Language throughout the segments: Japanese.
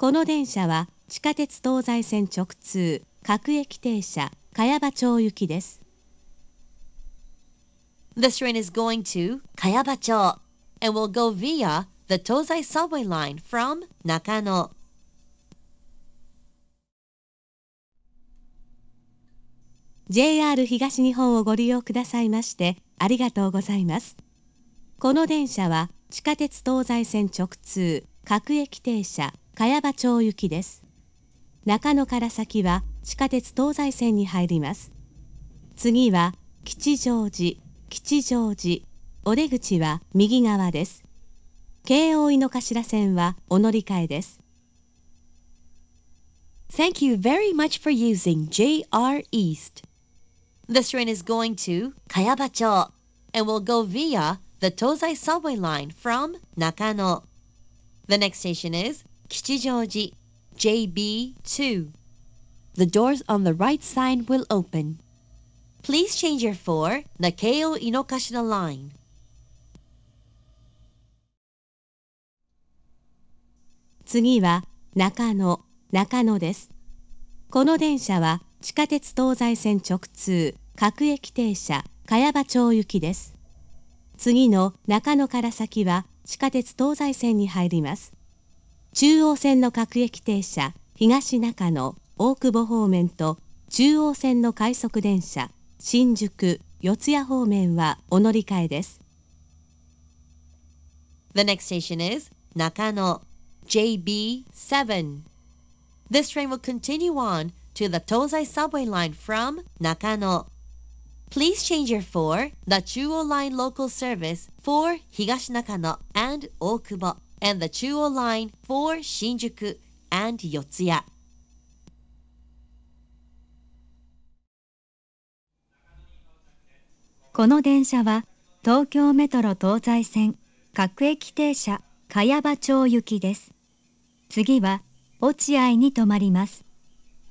この電車は地下鉄東西線直通各駅停車茅場町行きです This train is going to 茅場町 and will go via the subway line from 中野 JR 東日本をご利用くださいましてありがとうございますこの電車は地下鉄東西線直通各駅停車茅場町行きです。中野から先は地下鉄東西線に入ります。次は吉祥寺、吉祥寺、お出口は右側です。京王井の頭線はお乗り換えです。Thank you very much for using JR East. This train is going to Kayaba Cho and will go via the Tozai subway line from Nakano. The next station is 吉祥寺 JB2. The doors on the right side will open. Please change your for Nakeo Inokashina line. 次は中野、中野です。この電車は地下鉄東西線直通、各駅停車、茅場町行きです。次の中野から先は地下鉄東西線に入ります。中央線の各駅停車東中野大久保方面と中央線の快速電車新宿四谷方面はお乗り換えです The next station is 中野 JB7 This train will continue on to the Tozai subway line from 中野 Please change your for the 中央 Line local service for 東中野 a n d 大久保 and the 中 o line for 新宿 and 四谷。この電車は東京メトロ東西線各駅停車茅場町行きです。次は落合に停まります。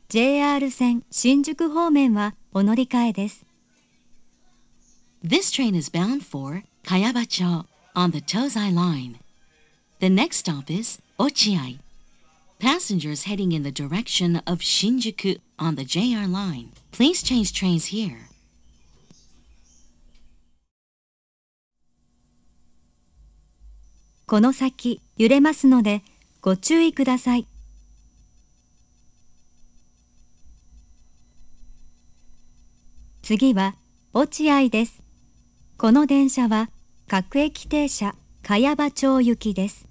JR 線新宿方面はお乗り換えです。This train is bound for 茅場町 on the Tozai line. The next stop is Ochiai. Passengers heading in the direction of Shinjuku on the JR line, please change trains here. この先揺れますのでご注意ください。次は落合です。この電車は各駅停車茅場町行きです。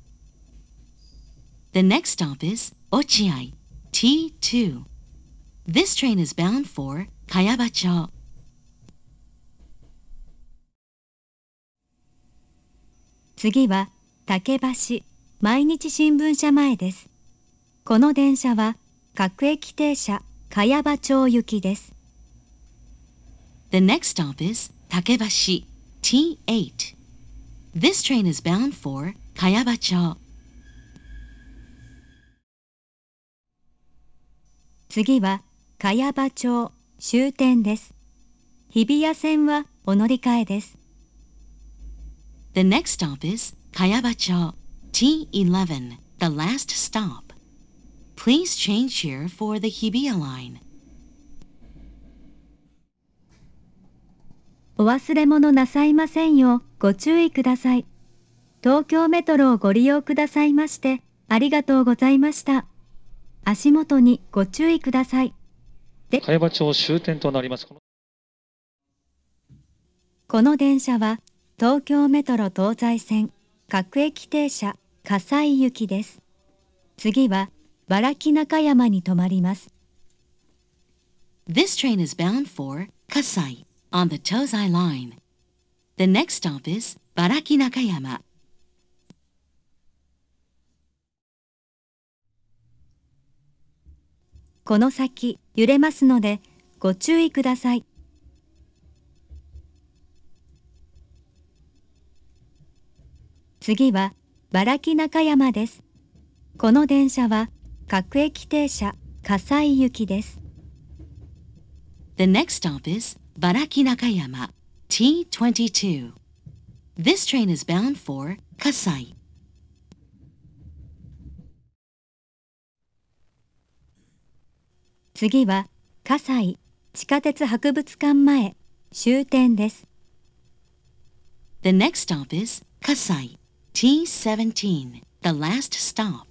The next stop is Ochiai, T2. This train is bound for Kayabacho. 次は竹橋毎日新聞社前です。この電車は各駅停車茅場町行きです。The next stop is 竹橋 T8. This train is bound for 茅場町。次は、茅場町終点です。日比谷線はお乗り換えです。The next stop is 茅場町 T11, the last stop. Please change here for the Hibiya line. お忘れ物なさいませんようご注意ください。東京メトロをご利用くださいまして、ありがとうございました。足元にご注意ください。で、茅場町終点となります。この電車は、東京メトロ東西線、各駅停車、葛西行きです。次は、わら中山に止まります。This train is bound for Kasai on the Tozai line. The next stop is わら中山。この先揺れますのでご注意ください。次は、バラキ中山です。この電車は、各駅停車、葛西行きです。The next stop is バラキ中山 T22. This train is bound for 葛西。次は、葛西地下鉄博物館前終点です。The next stop is 葛西 T17 The last stop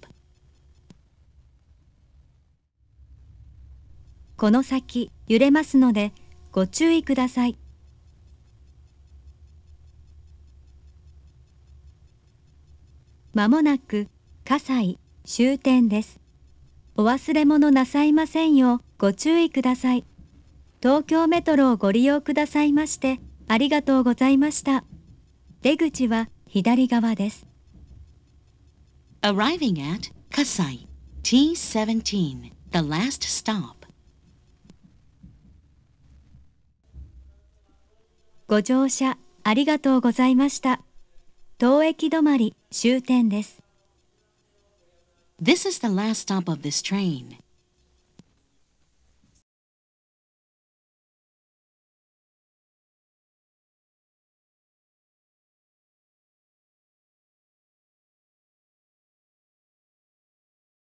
この先揺れますのでご注意ください。まもなく葛西終点です。お忘れ物なさいませんようご注意ください。東京メトロをご利用くださいまして、ありがとうございました。出口は左側です。Arriving at Kasai T17 The last stop ご乗車ありがとうございました。当駅止まり終点です。This is the last stop of this train.